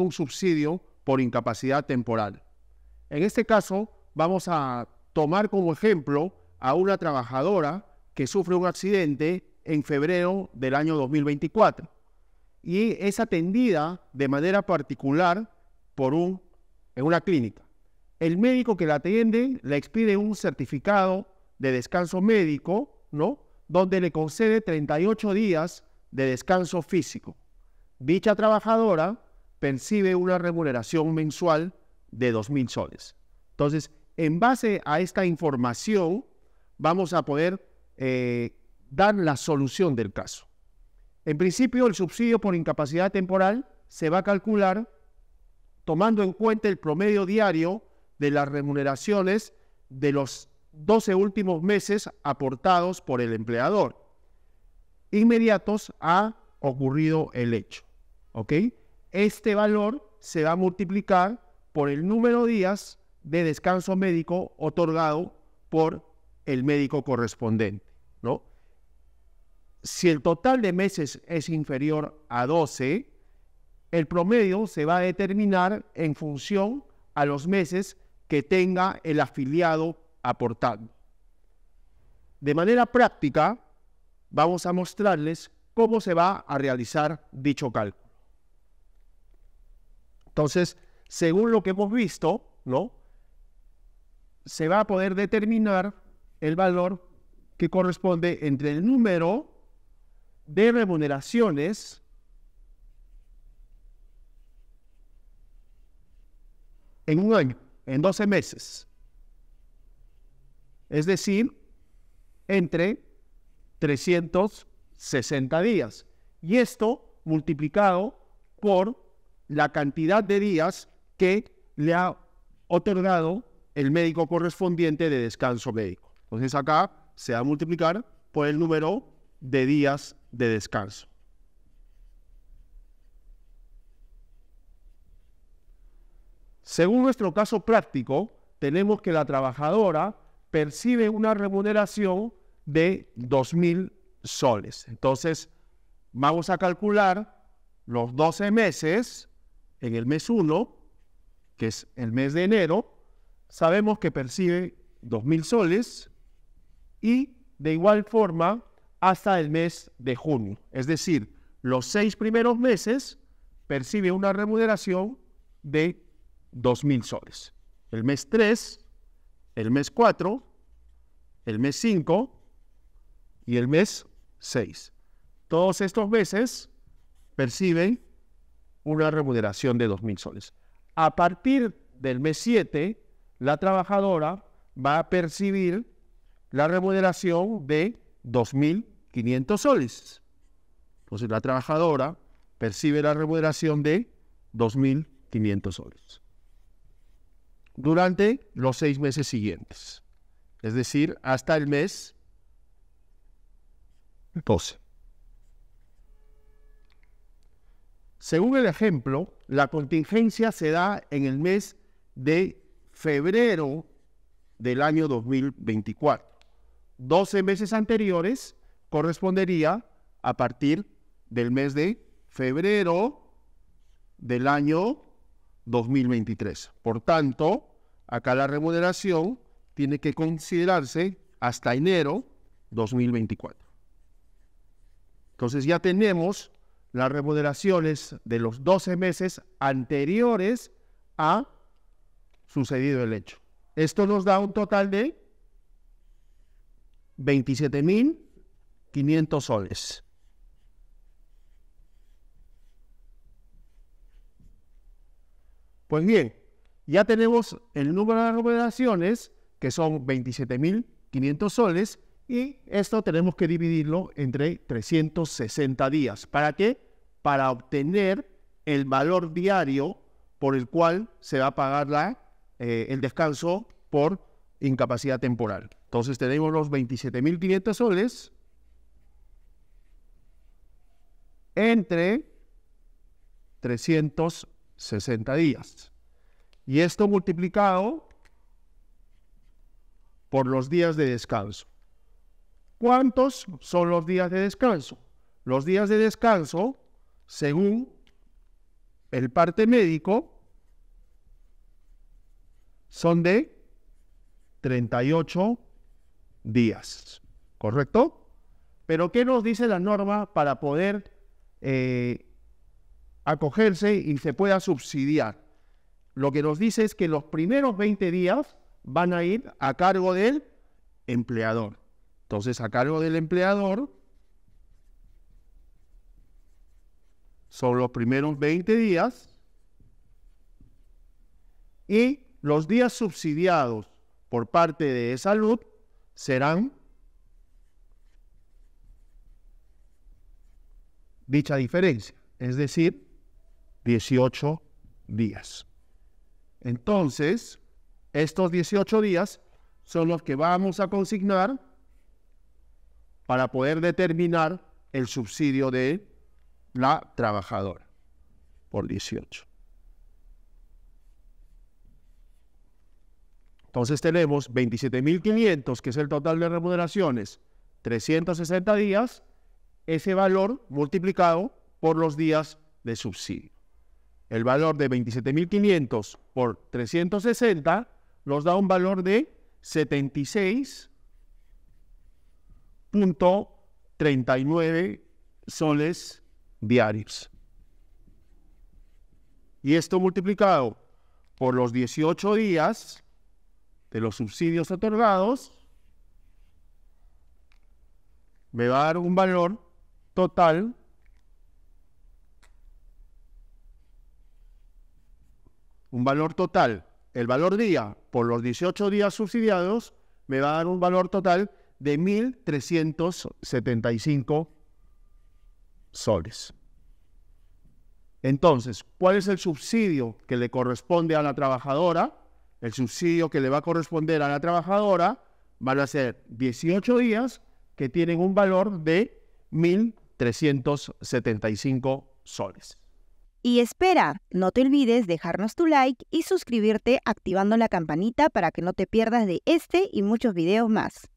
un subsidio por incapacidad temporal. En este caso, vamos a tomar como ejemplo a una trabajadora que sufre un accidente en febrero del año 2024 y es atendida de manera particular por un, en una clínica. El médico que la atiende le expide un certificado de descanso médico, ¿no? Donde le concede 38 días de descanso físico. Dicha trabajadora percibe una remuneración mensual de 2.000 soles. Entonces, en base a esta información, vamos a poder eh, dar la solución del caso. En principio, el subsidio por incapacidad temporal se va a calcular tomando en cuenta el promedio diario de las remuneraciones de los 12 últimos meses aportados por el empleador, inmediatos ha ocurrido el hecho. ¿Ok? este valor se va a multiplicar por el número de días de descanso médico otorgado por el médico correspondiente, Si el total de meses es inferior a 12, el promedio se va a determinar en función a los meses que tenga el afiliado aportado. De manera práctica, vamos a mostrarles cómo se va a realizar dicho cálculo. Entonces, según lo que hemos visto, ¿no? Se va a poder determinar el valor que corresponde entre el número de remuneraciones en un año, en 12 meses. Es decir, entre 360 días. Y esto multiplicado por la cantidad de días que le ha otorgado el médico correspondiente de descanso médico. Entonces acá se va a multiplicar por el número de días de descanso. Según nuestro caso práctico, tenemos que la trabajadora percibe una remuneración de 2.000 soles. Entonces, vamos a calcular los 12 meses en el mes 1, que es el mes de enero, sabemos que percibe 2.000 soles y de igual forma hasta el mes de junio. Es decir, los seis primeros meses percibe una remuneración de 2.000 soles. El mes 3, el mes 4, el mes 5 y el mes 6. Todos estos meses perciben una remuneración de 2.000 soles. A partir del mes 7, la trabajadora va a percibir la remuneración de 2.500 soles. Entonces la trabajadora percibe la remuneración de 2.500 soles durante los seis meses siguientes, es decir, hasta el mes 12. Según el ejemplo, la contingencia se da en el mes de febrero del año 2024. 12 meses anteriores correspondería a partir del mes de febrero del año 2023. Por tanto, acá la remuneración tiene que considerarse hasta enero 2024. Entonces ya tenemos las remuneraciones de los 12 meses anteriores a sucedido el hecho. Esto nos da un total de 27.500 soles. Pues bien, ya tenemos el número de remuneraciones, que son 27.500 soles, y esto tenemos que dividirlo entre 360 días. ¿Para qué? Para obtener el valor diario por el cual se va a pagar la, eh, el descanso por incapacidad temporal. Entonces tenemos los 27.500 soles entre 360 días. Y esto multiplicado por los días de descanso. ¿Cuántos son los días de descanso? Los días de descanso, según el parte médico, son de 38 días, ¿correcto? Pero ¿qué nos dice la norma para poder eh, acogerse y se pueda subsidiar? Lo que nos dice es que los primeros 20 días van a ir a cargo del empleador. Entonces, a cargo del empleador son los primeros 20 días y los días subsidiados por parte de salud serán dicha diferencia, es decir, 18 días. Entonces, estos 18 días son los que vamos a consignar para poder determinar el subsidio de la trabajadora por 18. Entonces tenemos 27.500, que es el total de remuneraciones, 360 días, ese valor multiplicado por los días de subsidio. El valor de 27.500 por 360 nos da un valor de 76 39 soles diarios. Y esto multiplicado por los 18 días de los subsidios otorgados, me va a dar un valor total un valor total. El valor día por los 18 días subsidiados me va a dar un valor total de 1.375 soles. Entonces, ¿cuál es el subsidio que le corresponde a la trabajadora? El subsidio que le va a corresponder a la trabajadora van a ser 18 días que tienen un valor de 1.375 soles. Y espera, no te olvides dejarnos tu like y suscribirte activando la campanita para que no te pierdas de este y muchos videos más.